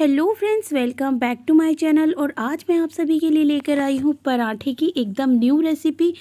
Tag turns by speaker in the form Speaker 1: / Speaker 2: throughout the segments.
Speaker 1: hello friends welcome back to my channel और आज मैं आप सभी के लिए लेकर आई हूँ पराठे की एकदम न्यू रेसिपी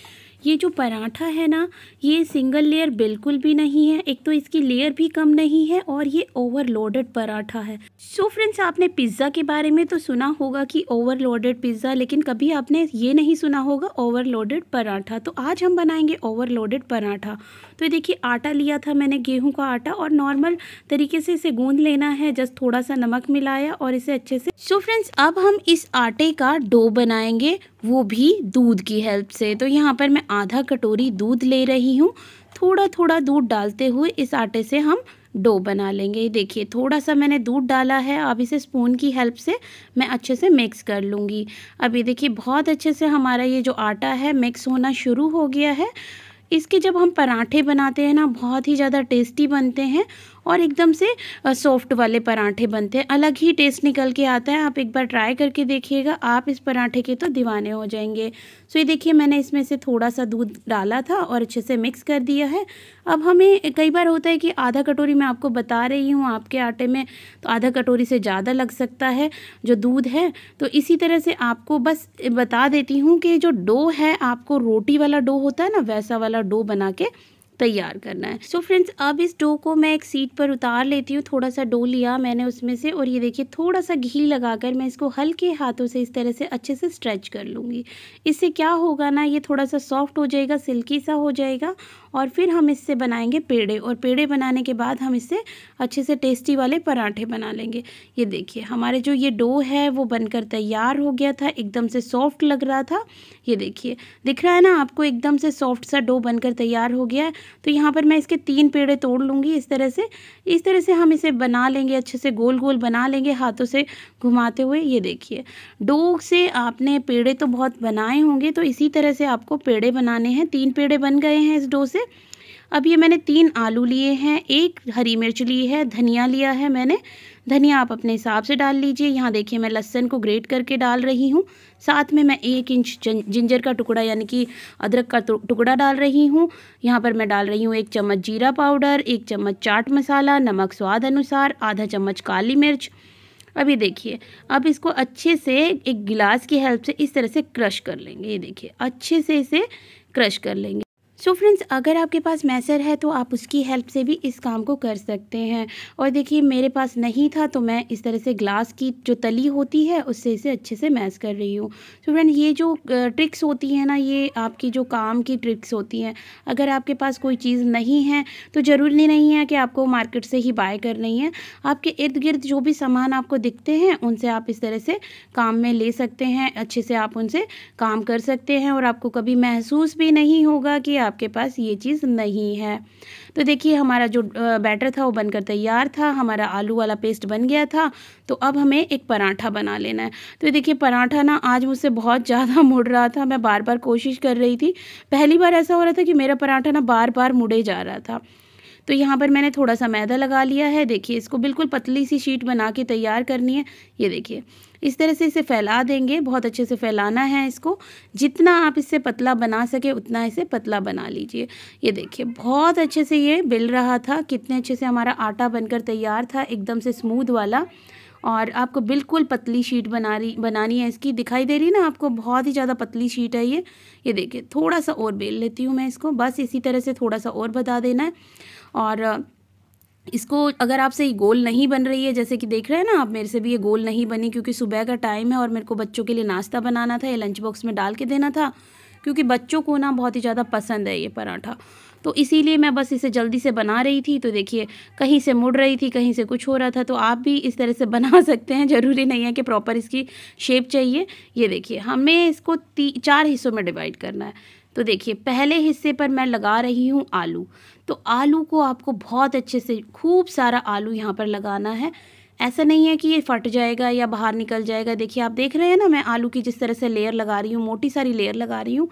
Speaker 1: ये जो पराठा है ना ये सिंगल लेयर बिल्कुल भी नहीं है एक तो इसकी लेयर भी कम नहीं है और ये ओवरलोडेड पराठा है सो so फ्रेंड्स आपने पिज़्ज़ा के बारे में तो सुना होगा कि ओवरलोडेड पिज़्ज़ा लेकिन कभी आपने ये नहीं सुना होगा ओवरलोडेड पराठा तो आज हम बनाएंगे ओवरलोडेड पराठा तो देखिए आटा लिया था मैंने गेहूँ का आटा और नॉर्मल तरीके से इसे गूँध लेना है जस्ट थोड़ा सा नमक मिलाया और इसे अच्छे से सो so फ्रेंड्स अब हम इस आटे का डो बनाएंगे वो भी दूध की हेल्प से तो यहाँ पर मैं आधा कटोरी दूध ले रही हूँ थोड़ा थोड़ा दूध डालते हुए इस आटे से हम डो बना लेंगे देखिए थोड़ा सा मैंने दूध डाला है अब इसे स्पून की हेल्प से मैं अच्छे से मिक्स कर लूँगी अभी देखिए बहुत अच्छे से हमारा ये जो आटा है मिक्स होना शुरू हो गया है इसके जब हम पराठे बनाते हैं ना बहुत ही ज़्यादा टेस्टी बनते हैं और एकदम से सॉफ्ट वाले पराठे बनते हैं अलग ही टेस्ट निकल के आता है आप एक बार ट्राई करके देखिएगा आप इस पराठे के तो दीवाने हो जाएंगे सो ये देखिए मैंने इसमें से थोड़ा सा दूध डाला था और अच्छे से मिक्स कर दिया है अब हमें कई बार होता है कि आधा कटोरी मैं आपको बता रही हूँ आपके आटे में तो आधा कटोरी से ज़्यादा लग सकता है जो दूध है तो इसी तरह से आपको बस बता देती हूँ कि जो डो है आपको रोटी वाला डो होता है ना वैसा वाला डो बना के तैयार करना है सो so फ्रेंड्स अब इस डो को मैं एक सीट पर उतार लेती हूँ थोड़ा सा डो लिया मैंने उसमें से और ये देखिए थोड़ा सा घी लगाकर मैं इसको हल्के हाथों से इस तरह से अच्छे से स्ट्रेच कर लूँगी इससे क्या होगा ना ये थोड़ा सा सॉफ्ट हो जाएगा सिल्की सा हो जाएगा और फिर हम इससे बनाएंगे पेड़े और पेड़े बनाने के बाद हम इससे अच्छे से टेस्टी वाले पराठे बना लेंगे ये देखिए हमारे जो ये डो है वो बनकर तैयार हो गया था एकदम से सॉफ्ट लग रहा था ये देखिए दिख रहा है ना आपको एकदम से सॉफ्ट सा डो बनकर तैयार हो गया है तो यहाँ पर मैं इसके तीन पेड़े तोड़ लूँगी इस तरह से इस तरह से हम इसे बना लेंगे अच्छे से गोल गोल बना लेंगे हाथों से घुमाते हुए ये देखिए डो से आपने पेड़े तो बहुत बनाए होंगे तो इसी तरह से आपको पेड़े बनाने हैं तीन पेड़े बन गए हैं इस डो से अब ये मैंने तीन आलू लिए हैं एक हरी मिर्च ली है धनिया लिया है मैंने धनिया आप अपने हिसाब से डाल लीजिए यहाँ देखिए मैं लहसन को ग्रेट करके डाल रही हूँ साथ में मैं एक इंच जिंजर का टुकड़ा यानी कि अदरक का टुकड़ा डाल रही हूँ यहाँ पर मैं डाल रही हूँ एक चम्मच जीरा पाउडर एक चम्मच चाट मसाला नमक स्वाद अनुसार आधा चम्मच काली मिर्च अभी देखिए अब इसको अच्छे से एक गिलास की हेल्प से इस तरह से क्रश कर लेंगे ये देखिए अच्छे से इसे क्रश कर लेंगे सो so फ्रेंड्स अगर आपके पास मैसर है तो आप उसकी हेल्प से भी इस काम को कर सकते हैं और देखिए मेरे पास नहीं था तो मैं इस तरह से ग्लास की जो तली होती है उससे इसे अच्छे से मैस कर रही हूँ सो फ्रेंड ये जो ट्रिक्स होती हैं ना ये आपकी जो काम की ट्रिक्स होती हैं अगर आपके पास कोई चीज़ नहीं है तो ज़रूरी नहीं है कि आपको मार्केट से ही बाय करनी है आपके इर्द गिर्द जो भी सामान आपको दिखते हैं उनसे आप इस तरह से काम में ले सकते हैं अच्छे से आप उनसे काम कर सकते हैं और आपको कभी महसूस भी नहीं होगा कि आप आपके पास ये चीज़ नहीं है तो देखिए हमारा जो बैटर था वो बनकर तैयार था हमारा आलू वाला पेस्ट बन गया था तो अब हमें एक पराठा बना लेना है तो देखिए पराठा ना आज मुझसे बहुत ज़्यादा मुड़ रहा था मैं बार बार कोशिश कर रही थी पहली बार ऐसा हो रहा था कि मेरा पराठा ना बार बार मुड़े जा रहा था तो यहाँ पर मैंने थोड़ा सा मैदा लगा लिया है देखिए इसको बिल्कुल पतली सी शीट बना के तैयार करनी है ये देखिए इस तरह से इसे फैला देंगे बहुत अच्छे से फैलाना है इसको जितना आप इससे पतला बना सके उतना इसे पतला बना लीजिए ये देखिए बहुत अच्छे से ये बिल रहा था कितने अच्छे से हमारा आटा बनकर तैयार था एकदम से स्मूद वाला और आपको बिल्कुल पतली शीट बना रही बनानी है इसकी दिखाई दे रही है ना आपको बहुत ही ज़्यादा पतली शीट है ये ये देखिए थोड़ा सा और बेल लेती हूँ मैं इसको बस इसी तरह से थोड़ा सा और बता देना है और इसको अगर आपसे ये गोल नहीं बन रही है जैसे कि देख रहे हैं ना आप मेरे से भी ये गोल नहीं बनी क्योंकि सुबह का टाइम है और मेरे को बच्चों के लिए नाश्ता बनाना था या लंच बॉक्स में डाल के देना था क्योंकि बच्चों को ना बहुत ही ज़्यादा पसंद है ये पराठा तो इसीलिए मैं बस इसे जल्दी से बना रही थी तो देखिए कहीं से मुड़ रही थी कहीं से कुछ हो रहा था तो आप भी इस तरह से बना सकते हैं ज़रूरी नहीं है कि प्रॉपर इसकी शेप चाहिए ये देखिए हमें इसको ती चार हिस्सों में डिवाइड करना है तो देखिए पहले हिस्से पर मैं लगा रही हूँ आलू तो आलू को आपको बहुत अच्छे से खूब सारा आलू यहाँ पर लगाना है ऐसा नहीं है कि ये फट जाएगा या बाहर निकल जाएगा देखिए आप देख रहे हैं ना मैं आलू की जिस तरह से लेयर लगा रही हूँ मोटी सारी लेयर लगा रही हूँ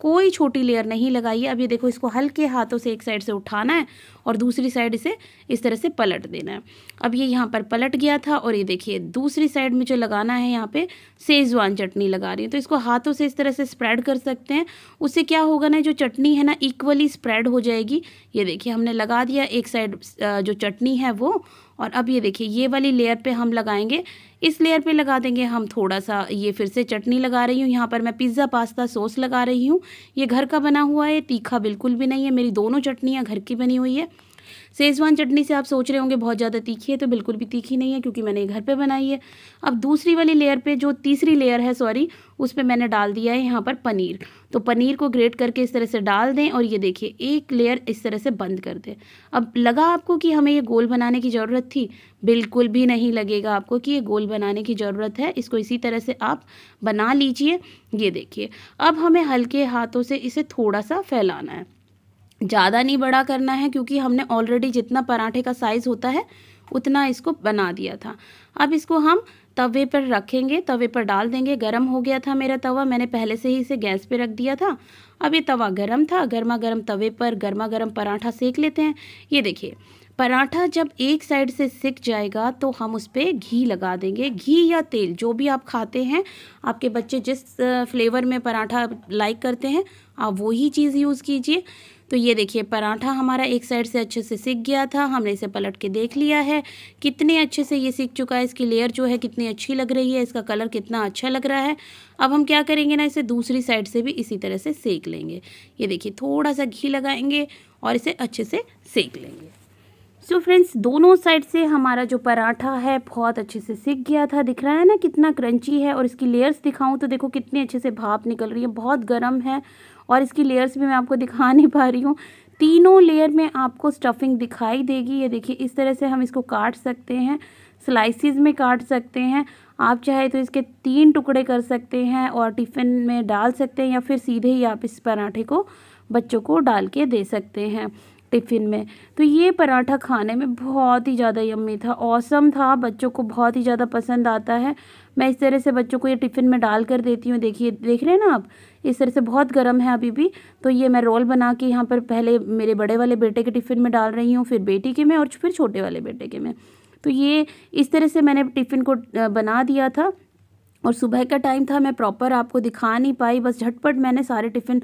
Speaker 1: कोई छोटी लेयर नहीं लगाई है अब ये देखो इसको हल्के हाथों से एक साइड से उठाना है और दूसरी साइड इसे इस तरह से पलट देना है अब ये यहाँ पर पलट गया था और ये देखिए दूसरी साइड में जो लगाना है यहाँ पे सेजवान चटनी लगा रही है तो इसको हाथों से इस तरह से स्प्रेड कर सकते हैं उससे क्या होगा ना जो चटनी है ना इक्वली स्प्रेड हो जाएगी ये देखिए हमने लगा दिया एक साइड जो चटनी है वो और अब ये देखिए ये वाली लेयर पे हम लगाएंगे इस लेयर पे लगा देंगे हम थोड़ा सा ये फिर से चटनी लगा रही हूँ यहाँ पर मैं पिज़्ज़ा पास्ता सॉस लगा रही हूँ ये घर का बना हुआ है तीखा बिल्कुल भी नहीं है मेरी दोनों चटनियाँ घर की बनी हुई है सेजवान चटनी से आप सोच रहे होंगे बहुत ज़्यादा तीखी है तो बिल्कुल भी तीखी नहीं है क्योंकि मैंने घर पे बनाई है अब दूसरी वाली लेयर पे जो तीसरी लेयर है सॉरी उस पर मैंने डाल दिया है यहाँ पर पनीर तो पनीर को ग्रेट करके इस तरह से डाल दें और ये देखिए एक लेयर इस तरह से बंद कर दें अब लगा आपको कि हमें ये गोल बनाने की ज़रूरत थी बिल्कुल भी नहीं लगेगा आपको कि ये गोल बनाने की ज़रूरत है इसको इसी तरह से आप बना लीजिए ये देखिए अब हमें हल्के हाथों से इसे थोड़ा सा फैलाना है ज़्यादा नहीं बड़ा करना है क्योंकि हमने ऑलरेडी जितना पराठे का साइज़ होता है उतना इसको बना दिया था अब इसको हम तवे पर रखेंगे तवे पर डाल देंगे गरम हो गया था मेरा तवा मैंने पहले से ही इसे गैस पे रख दिया था अब ये तवा गरम था गर्मा गर्म तवे पर गर्मा गर्म पराठा सेक लेते हैं ये देखिए पराठा जब एक साइड से सिक जाएगा तो हम उस पर घी लगा देंगे घी या तेल जो भी आप खाते हैं आपके बच्चे जिस फ्लेवर में पराठा लाइक करते हैं आप वही चीज़ यूज़ कीजिए तो ये देखिए पराठा हमारा एक साइड से अच्छे से सीख गया था हमने इसे पलट के देख लिया है कितने अच्छे से ये सीख चुका है इसकी लेयर जो है कितनी अच्छी लग रही है इसका कलर कितना अच्छा लग रहा है अब हम क्या करेंगे ना इसे दूसरी साइड से भी इसी तरह से सेक लेंगे ये देखिए थोड़ा सा घी लगाएंगे और इसे अच्छे से सेक लेंगे सो so फ्रेंड्स दोनों साइड से हमारा जो पराठा है बहुत अच्छे से सिक गया था दिख रहा है ना कितना क्रंची है और इसकी लेयर्स दिखाऊं तो देखो कितने अच्छे से भाप निकल रही है बहुत गर्म है और इसकी लेयर्स भी मैं आपको दिखा नहीं पा रही हूँ तीनों लेयर में आपको स्टफिंग दिखाई देगी ये देखिए इस तरह से हम इसको काट सकते हैं स्लाइसिस में काट सकते हैं आप चाहे तो इसके तीन टुकड़े कर सकते हैं और टिफ़िन में डाल सकते हैं या फिर सीधे ही आप इस पराठे को बच्चों को डाल के दे सकते हैं टिफ़िन में तो ये पराठा खाने में बहुत ही ज़्यादा यम्मी था औसम था बच्चों को बहुत ही ज़्यादा पसंद आता है मैं इस तरह से बच्चों को ये टिफ़िन में डाल कर देती हूँ देखिए देख रहे हैं ना आप इस तरह से बहुत गर्म है अभी भी तो ये मैं रोल बना के यहाँ पर पहले मेरे बड़े वाले बेटे के टिफ़िन में डाल रही हूँ फिर बेटी के में और फिर छोटे वाले बेटे के में तो ये इस तरह से मैंने टिफ़िन को बना दिया था और सुबह का टाइम था मैं प्रॉपर आपको दिखा नहीं पाई बस झटपट मैंने सारे टिफ़िन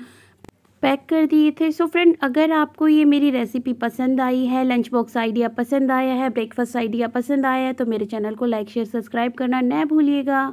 Speaker 1: पैक कर दिए थे सो फ्रेंड अगर आपको ये मेरी रेसिपी पसंद आई है लंच बॉक्स आइडिया पसंद आया है ब्रेकफास्ट आइडिया पसंद आया है तो मेरे चैनल को लाइक शेयर सब्सक्राइब करना न भूलिएगा